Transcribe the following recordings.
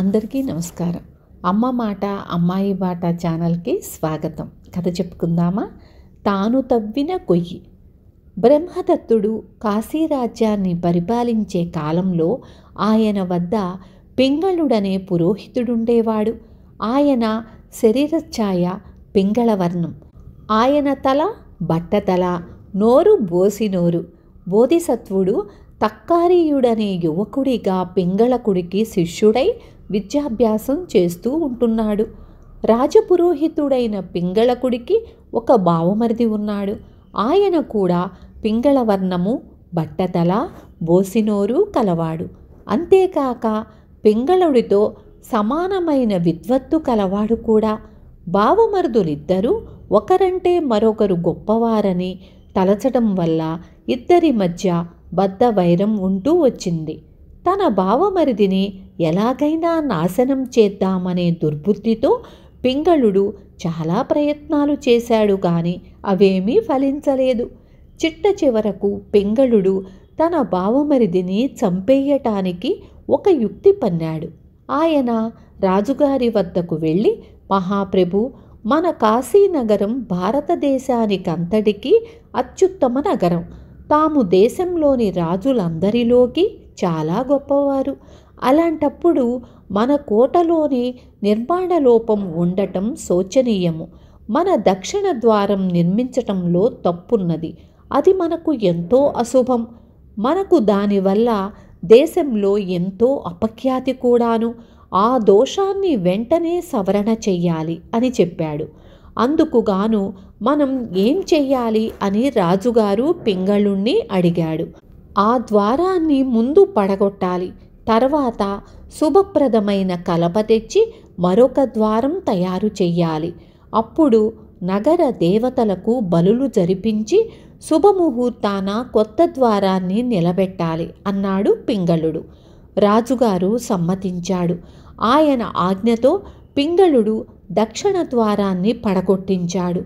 అందరికీ నమస్కారం అమ్మ మాట అమ్మాయి బాట ఛానల్కి స్వాగతం కథ చెప్పుకుందామా తాను తవ్విన కొయ్యి బ్రహ్మదత్తుడు కాశీరాజ్యాన్ని పరిపాలించే కాలంలో ఆయన వద్ద పింగళుడనే పురోహితుడుండేవాడు ఆయన శరీరఛాయ పింగళవర్ణం ఆయన తల బట్టతల నోరు బోసినోరు బోధిసత్వుడు తక్కారీయుడనే యువకుడిగా పింగళకుడికి శిష్యుడై విద్యాభ్యాసం చేస్తూ ఉంటున్నాడు రాజపురోహితుడైన పింగళకుడికి ఒక బావమరిది ఉన్నాడు ఆయన కూడా పింగళవర్ణము బట్టతల బోసినోరు కలవాడు అంతేకాక పింగళుడితో సమానమైన విద్వత్తు కలవాడు కూడా బావమరుదులిద్దరూ ఒకరంటే మరొకరు గొప్పవారని తలచడం వల్ల ఇద్దరి మధ్య బద్ద వైరం ఉంటూ వచ్చింది తన బావమరిదిని ఎలాగైనా నాశనం చేద్దామనే దుర్బుద్ధితో పింగళుడు చాలా ప్రయత్నాలు చేశాడు కానీ అవేమీ ఫలించలేదు చిట్ట చివరకు పింగళుడు తన బావమరిదిని చంపేయటానికి ఒక యుక్తి పన్నాడు ఆయన రాజుగారి వద్దకు వెళ్ళి మహాప్రభు మన కాశీనగరం భారతదేశానికంతటికీ అత్యుత్తమ నగరం తాము దేశంలోని రాజులందరిలోకి చాలా గొప్పవారు అలాంటప్పుడు మన కోటలోని నిర్మాణ లోపం ఉండటం శోచనీయము మన దక్షిణ ద్వారం నిర్మించటంలో తప్పున్నది అది మనకు ఎంతో అశుభం మనకు దానివల్ల దేశంలో ఎంతో అపఖ్యాతి కూడాను ఆ దోషాన్ని వెంటనే సవరణ చెయ్యాలి అని చెప్పాడు అందుకుగాను మనం ఏం చెయ్యాలి అని రాజుగారు పింగళుణ్ణి అడిగాడు ఆ ద్వారాన్ని ముందు పడగొట్టాలి తర్వాత శుభప్రదమైన కలప తెచ్చి మరొక ద్వారం తయారు చెయ్యాలి అప్పుడు నగర దేవతలకు బలులు జరిపించి శుభముహూర్తాన కొత్త ద్వారాన్ని నిలబెట్టాలి అన్నాడు పింగళుడు రాజుగారు సమ్మతించాడు ఆయన ఆజ్ఞతో పింగళుడు దక్షిణ ద్వారాన్ని పడగొట్టించాడు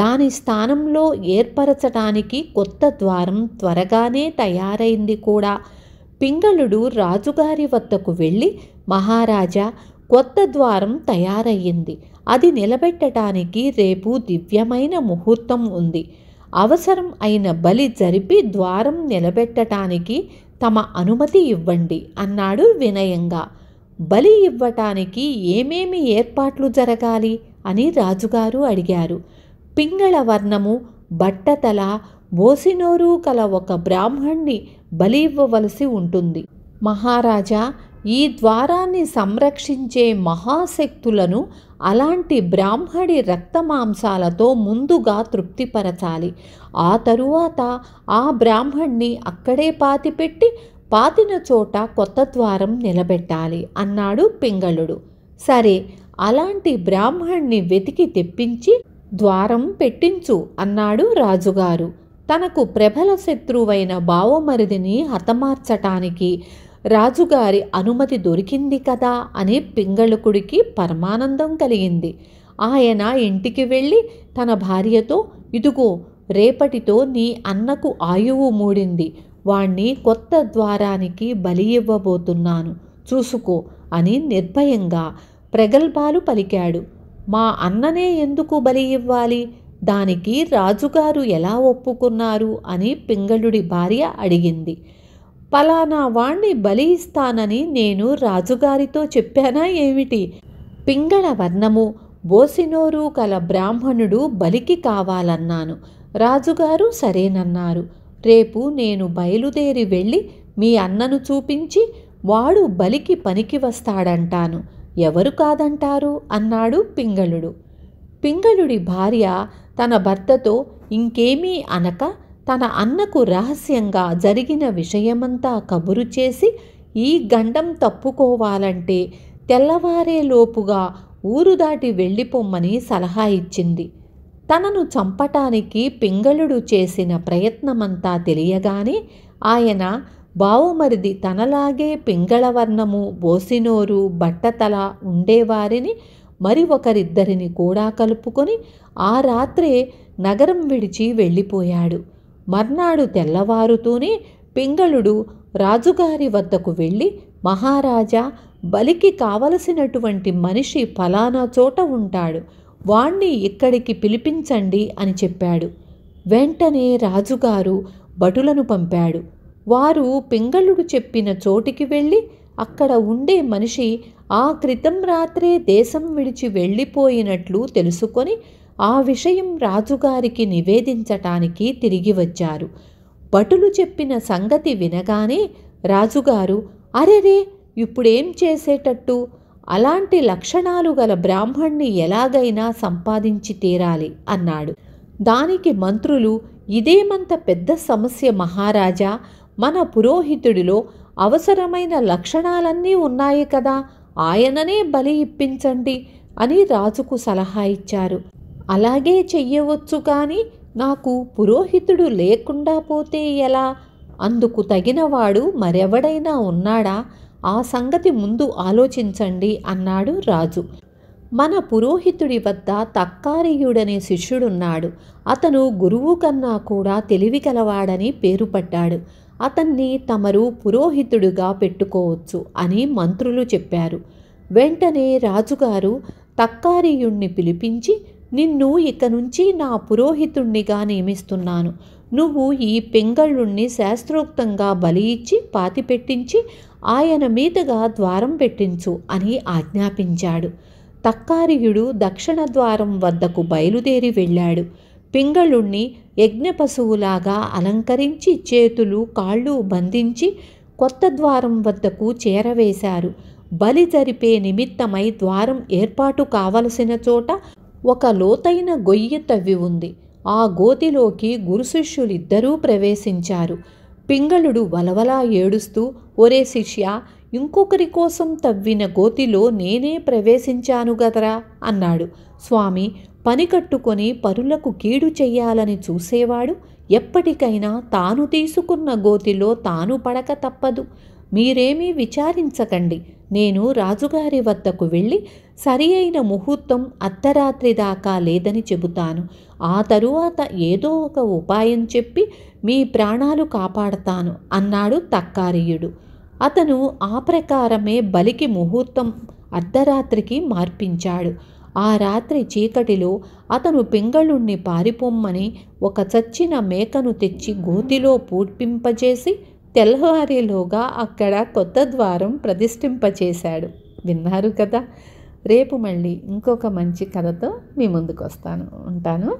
దాని స్థానంలో ఏర్పరచటానికి కొత్త ద్వారం త్వరగానే తయారైంది కూడా పింగళుడు రాజుగారి వద్దకు వెళ్ళి మహారాజా కొత్త ద్వారం తయారయ్యింది అది నిలబెట్టడానికి రేపు దివ్యమైన ముహూర్తం ఉంది అవసరం అయిన బలి జరిపి ద్వారం నిలబెట్టటానికి తమ అనుమతి ఇవ్వండి అన్నాడు వినయంగా బలి ఇవ్వటానికి ఏమేమి ఏర్పాట్లు జరగాలి అని రాజుగారు అడిగారు పింగళ వర్ణము బట్టతల బోసినోరు కల ఒక బ్రాహ్మణ్ణి బలి ఇవ్వవలసి ఉంటుంది మహారాజా ఈ ద్వారాన్ని సంరక్షించే మహాశక్తులను అలాంటి బ్రాహ్మడి రక్తమాంసాలతో ముందుగా తృప్తిపరచాలి ఆ తరువాత ఆ బ్రాహ్మణ్ణి అక్కడే పాతిపెట్టి పాతిన చోట కొత్త ద్వారం నిలబెట్టాలి అన్నాడు పింగళుడు సరే అలాంటి బ్రాహ్మణ్ణి వెతికి తెప్పించి ద్వారం పెట్టించు అన్నాడు రాజుగారు తనకు ప్రబల శత్రువైన బావమరిదిని హతమార్చటానికి రాజుగారి అనుమతి దొరికింది కదా అని పింగళుకుడికి పరమానందం కలిగింది ఆయన ఇంటికి వెళ్ళి తన భార్యతో ఇదిగో రేపటితో నీ అన్నకు ఆయువు మూడింది వాణ్ణి కొత్త ద్వారానికి బలి ఇవ్వబోతున్నాను చూసుకో అని నిర్భయంగా ప్రగల్భాలు పలికాడు మా అన్ననే ఎందుకు బలి ఇవ్వాలి దానికి రాజుగారు ఎలా ఒప్పుకున్నారు అని పింగళుడి భార్య అడిగింది పలానా వాణ్ణి బలి ఇస్తానని నేను రాజుగారితో చెప్పానా ఏమిటి పింగళ వర్ణము బోసినోరు కల బ్రాహ్మణుడు బలికి కావాలన్నాను రాజుగారు సరేనన్నారు రేపు నేను బయలుదేరి వెళ్ళి మీ అన్నను చూపించి వాడు బలికి పనికి వస్తాడంటాను ఎవరు కాదంటారు అన్నాడు పింగళుడు పింగళుడి భార్య తన భర్తతో ఇంకేమీ అనక తన అన్నకు రహస్యంగా జరిగిన విషయమంతా కబురు చేసి ఈ గండం తప్పుకోవాలంటే తెల్లవారేలోపుగా ఊరు దాటి వెళ్ళిపోమ్మని సలహా ఇచ్చింది తనను చంపటానికి పింగళుడు చేసిన ప్రయత్నమంతా తెలియగానే ఆయన బావుమరిది తనలాగే పింగళవర్ణము బోసినోరు బట్టతల ఉండేవారిని మరి ఒకరిద్దరిని కూడా కలుపుకొని ఆ రాత్రే నగరం విడిచి వెళ్ళిపోయాడు మర్నాడు తెల్లవారుతూనే పింగళుడు రాజుగారి వద్దకు వెళ్ళి మహారాజా బలికి కావలసినటువంటి మనిషి ఫలానా చోట ఉంటాడు వాణ్ణి ఇక్కడికి పిలిపించండి అని చెప్పాడు వెంటనే రాజుగారు భటులను పంపాడు వారు పింగళుడు చెప్పిన చోటికి వెళ్ళి అక్కడ ఉండే మనిషి ఆ క్రితం రాత్రే దేశం విడిచి వెళ్ళిపోయినట్లు తెలుసుకొని ఆ విషయం రాజుగారికి నివేదించటానికి తిరిగి వచ్చారు భటులు చెప్పిన సంగతి వినగానే రాజుగారు అరెరే ఇప్పుడేం చేసేటట్టు అలాంటి లక్షణాలు గల బ్రాహ్మణ్ణి ఎలాగైనా సంపాదించి తీరాలి అన్నాడు దానికి మంత్రులు ఇదేమంత పెద్ద సమస్య మహారాజా మన పురోహితుడిలో అవసరమైన లక్షణాలన్నీ ఉన్నాయి కదా ఆయననే బలి ఇప్పించండి అని రాజుకు సలహా ఇచ్చారు అలాగే చెయ్యవచ్చు కానీ నాకు పురోహితుడు లేకుండా పోతే ఎలా అందుకు తగినవాడు మరెవడైనా ఉన్నాడా ఆ సంగతి ముందు ఆలోచించండి అన్నాడు రాజు మన పురోహితుడి వద్ద తక్కారియుడనే శిష్యుడున్నాడు అతను గురువు కన్నా కూడా తెలివి కలవాడని పేరు పడ్డాడు అతన్ని తమరు పురోహితుడుగా పెట్టుకోవచ్చు అని మంత్రులు చెప్పారు వెంటనే రాజుగారు తక్కారీయుణ్ణి పిలిపించి నిన్ను ఇక నుంచి నా పురోహితుణ్ణిగా నియమిస్తున్నాను నువ్వు ఈ పెంగళ్ళుణ్ణి శాస్త్రోక్తంగా బలి ఇచ్చి పాతిపెట్టించి ఆయన మీదుగా ద్వారం పెట్టించు అని ఆజ్ఞాపించాడు తక్కారియుడు దక్షిణ ద్వారం వద్దకు బయలుదేరి వెళ్ళాడు పింగళుణ్ణి యజ్ఞపశువులాగా అలంకరించి చేతులు కాళ్ళు బంధించి కొత్త ద్వారం వద్దకు చేరవేశారు బలి జరిపే నిమిత్తమై ద్వారం ఏర్పాటు కావలసిన చోట ఒక లోతైన గొయ్యి తవ్వి ఉంది ఆ గోతిలోకి గురుశిష్యులిద్దరూ ప్రవేశించారు పింగళుడు వలవలా ఏడుస్తూ ఒరే శిష్య ఇంకొకరి కోసం తవ్విన గోతిలో నేనే ప్రవేశించాను గదరా అన్నాడు స్వామి పని కట్టుకొని పరులకు కీడు చెయ్యాలని చూసేవాడు ఎప్పటికైనా తాను తీసుకున్న గోతిలో తాను పడక తప్పదు మీరేమీ విచారించకండి నేను రాజుగారి వద్దకు వెళ్ళి సరి అయిన ముహూర్తం అర్ధరాత్రి దాకా లేదని చెబుతాను ఆ తరువాత ఏదో ఒక ఉపాయం చెప్పి మీ ప్రాణాలు కాపాడతాను అన్నాడు తక్కారీయుడు అతను ఆ ప్రకారమే బలికి ముహూర్తం అర్ధరాత్రికి మార్పించాడు ఆ రాత్రి చీకటిలో అతను పింగళుణ్ణి పారిపోమ్మని ఒక చచ్చిన మేకను తెచ్చి గోతిలో పూడ్పింపజేసి తెల్లవారేలోగా అక్కడ కొత్త ద్వారం ప్రతిష్ఠింపచేశాడు విన్నారు కదా రేపు మళ్ళీ ఇంకొక మంచి కథతో మీ ముందుకు వస్తాను ఉంటాను